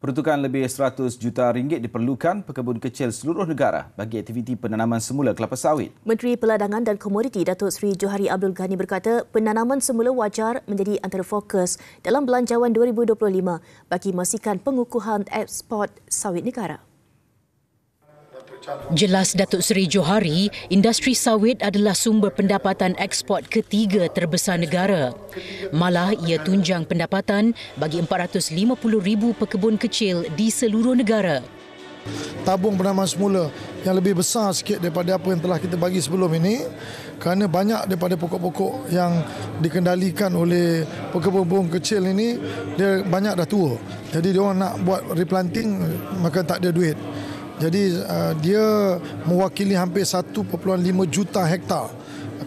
Peruntukan lebih 100 juta ringgit diperlukan pekebun kecil seluruh negara bagi aktiviti penanaman semula kelapa sawit. Menteri Peladangan dan Komoditi Datuk Seri Johari Abdul Ghani berkata penanaman semula wajar menjadi antara fokus dalam belanjawan 2025 bagi memastikan pengukuhan ekspor sawit negara. Jelas Datuk Seri Johari, industri sawit adalah sumber pendapatan ekspor ketiga terbesar negara. Malah ia tunjang pendapatan bagi 450 ribu pekebun kecil di seluruh negara. Tabung bernama semula yang lebih besar sikit daripada apa yang telah kita bagi sebelum ini kerana banyak daripada pokok-pokok yang dikendalikan oleh pekebun-pekebun kecil ini dia banyak dah tua. Jadi dia orang nak buat replanting maka tak ada duit. Jadi uh, dia mewakili hampir 1.5 juta hektar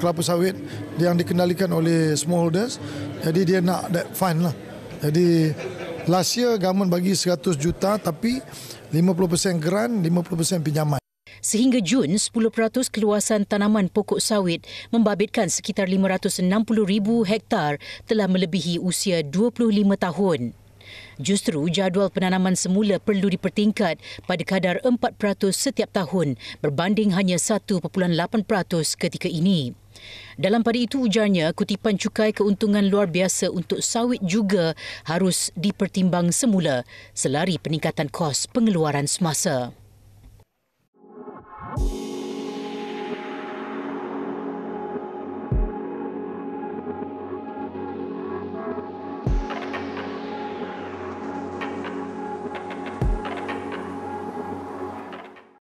kelapa sawit yang dikendalikan oleh smallholders. Jadi dia nak that fund lah. Jadi last year government bagi 100 juta tapi 50% grant, 50% pinjaman. Sehingga Jun, 10% keluasan tanaman pokok sawit membabitkan sekitar 560,000 hektar telah melebihi usia 25 tahun. Justru jadual penanaman semula perlu dipertingkat pada kadar 4% setiap tahun berbanding hanya 1.8% ketika ini. Dalam pada itu ujarnya, kutipan cukai keuntungan luar biasa untuk sawit juga harus dipertimbang semula selari peningkatan kos pengeluaran semasa.